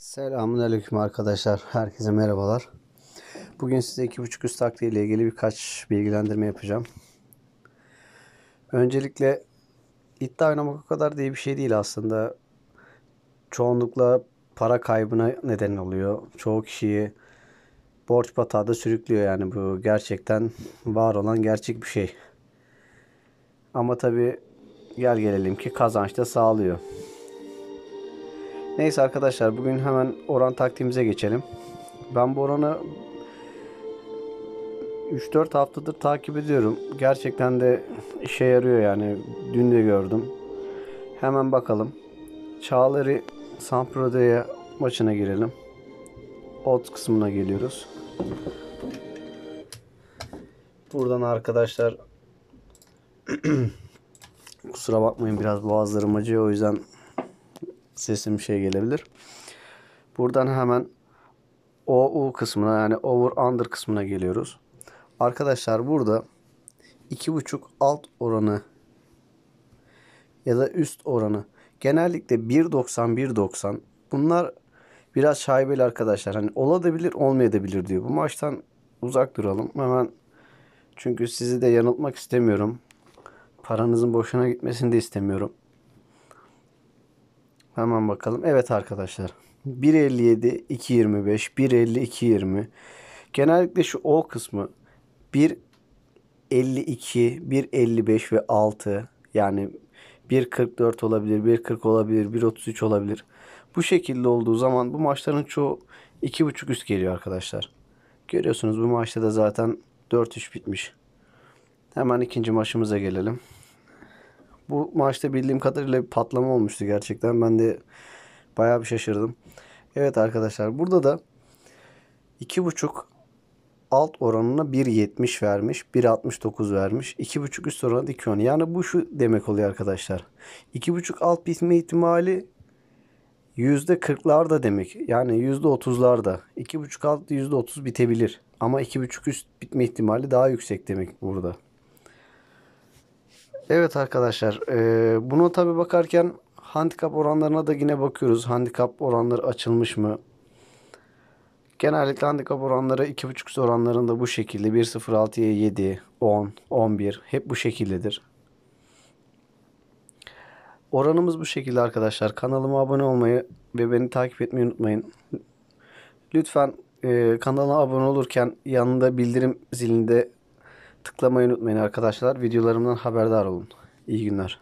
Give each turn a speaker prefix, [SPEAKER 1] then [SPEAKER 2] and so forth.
[SPEAKER 1] Selamünaleyküm arkadaşlar. Herkese merhabalar. Bugün size 2.5 üst taktiği ile ilgili birkaç bilgilendirme yapacağım. Öncelikle iddia oynamak o kadar diye bir şey değil aslında. Çoğunlukla para kaybına neden oluyor. Çoğu kişiyi borç batağı da sürüklüyor yani bu gerçekten var olan gerçek bir şey. Ama tabi gel gelelim ki kazanç da sağlıyor. Neyse arkadaşlar bugün hemen oran taktiğimize geçelim. Ben bu oranı 3-4 haftadır takip ediyorum. Gerçekten de işe yarıyor yani. Dün de gördüm. Hemen bakalım. Çağları Samproda'ya maçına girelim. Ot kısmına geliyoruz. Buradan arkadaşlar kusura bakmayın biraz boğazlarım acıyor o yüzden sesim şey gelebilir. Buradan hemen OU kısmına yani over under kısmına geliyoruz. Arkadaşlar burada 2.5 alt oranı ya da üst oranı genellikle 1.90 1.90 bunlar biraz şaibeli arkadaşlar. Hani olabilir olmayabilir diyor. Bu maçtan uzak duralım. Hemen çünkü sizi de yanıltmak istemiyorum. Paranızın boşuna gitmesini de istemiyorum. Hemen bakalım. Evet arkadaşlar. 1.57 2.25 1.50 2.20 Genellikle şu O kısmı 1.52 1.55 ve 6 yani 1.44 olabilir, 1.40 olabilir, 1.33 olabilir. Bu şekilde olduğu zaman bu maçların çoğu 2.5 üst geliyor arkadaşlar. Görüyorsunuz bu maçta da zaten 4-3 bitmiş. Hemen ikinci maçımıza gelelim. Bu maçta bildiğim kadarıyla bir patlama olmuştu gerçekten. Ben de bayağı bir şaşırdım. Evet arkadaşlar burada da 2.5 alt oranına 1.70 vermiş. 1.69 vermiş. 2.5 üst oranı 2.10. Yani bu şu demek oluyor arkadaşlar. 2.5 alt bitme ihtimali %40'larda demek. Yani %30'larda. 2.5 alt %30 bitebilir. Ama 2.5 üst bitme ihtimali daha yüksek demek burada. Evet arkadaşlar e, buna tabi bakarken handikap oranlarına da yine bakıyoruz. Handikap oranları açılmış mı? Genellikle handikap oranları 2.5 oranlarında bu şekilde 1.06'ya 7, 10, 11 hep bu şekildedir. Oranımız bu şekilde arkadaşlar. Kanalıma abone olmayı ve beni takip etmeyi unutmayın. Lütfen e, kanala abone olurken yanında bildirim zilinde Tıklamayı unutmayın arkadaşlar. Videolarımdan haberdar olun. İyi günler.